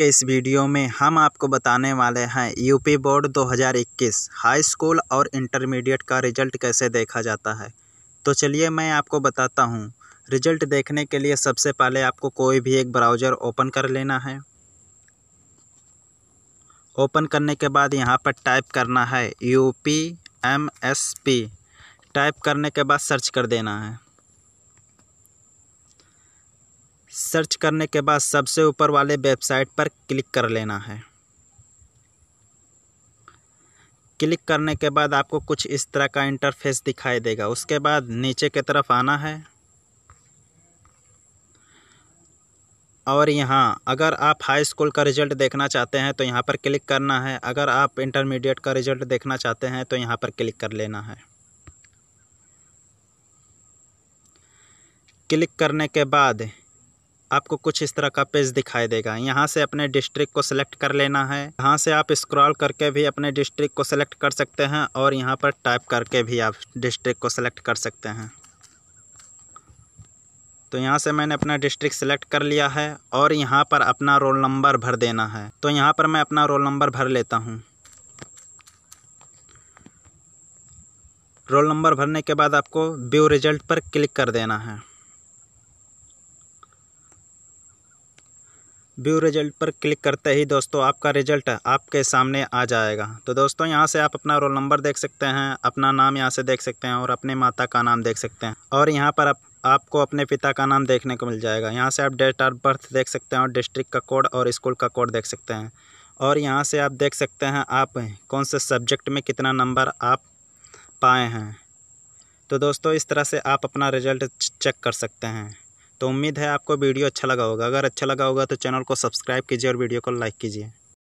के इस वीडियो में हम आपको बताने वाले हैं यूपी बोर्ड 2021 हाई स्कूल और इंटरमीडिएट का रिजल्ट कैसे देखा जाता है तो चलिए मैं आपको बताता हूँ रिजल्ट देखने के लिए सबसे पहले आपको कोई भी एक ब्राउज़र ओपन कर लेना है ओपन करने के बाद यहाँ पर टाइप करना है U P M S P type करने के बाद सर्च कर देना है सर्च करने के बाद सबसे ऊपर वाले वेबसाइट पर क्लिक कर लेना है क्लिक करने के बाद आपको कुछ इस तरह का इंटरफेस दिखाई देगा उसके बाद नीचे की तरफ आना है और यहाँ अगर आप हाई स्कूल का रिज़ल्ट देखना चाहते हैं तो यहाँ पर क्लिक करना है अगर आप इंटरमीडिएट का रिज़ल्ट देखना चाहते हैं तो यहाँ पर क्लिक कर लेना है क्लिक करने के बाद आपको कुछ इस तरह का पेज दिखाई देगा यहाँ से अपने डिस्ट्रिक्ट को सिलेक्ट कर लेना है यहाँ से आप स्क्रॉल करके भी अपने डिस्ट्रिक्ट को सिलेक्ट कर सकते हैं और यहाँ पर टाइप करके भी आप डिस्ट्रिक्ट को सिलेक्ट कर सकते हैं तो यहाँ से मैंने अपना डिस्ट्रिक्ट सेलेक्ट कर लिया है और यहाँ पर अपना रोल नंबर भर देना है तो यहाँ पर मैं अपना रोल नंबर भर लेता हूँ रोल नंबर भरने के बाद आपको व्यू रिजल्ट पर क्लिक कर देना है व्यू रिजल्ट पर क्लिक करते ही दोस्तों आपका रिजल्ट आपके सामने आ जाएगा तो दोस्तों यहाँ से आप अपना रोल नंबर देख सकते हैं अपना नाम यहाँ से देख सकते हैं और अपने माता का नाम देख सकते हैं और यहाँ पर आप आपको अपने पिता का नाम देखने को मिल जाएगा यहाँ से आप डेट ऑफ बर्थ देख सकते हैं और डिस्ट्रिक्ट का कोड और स्कूल का कोड देख सकते हैं और यहाँ से आप देख सकते हैं आप कौन से सब्जेक्ट में कितना नंबर आप पाए हैं तो दोस्तों इस तरह से आप अपना रिजल्ट चेक कर सकते हैं तो उम्मीद है आपको वीडियो अच्छा लगा होगा अगर अच्छा लगा होगा तो चैनल को सब्सक्राइब कीजिए और वीडियो को लाइक कीजिए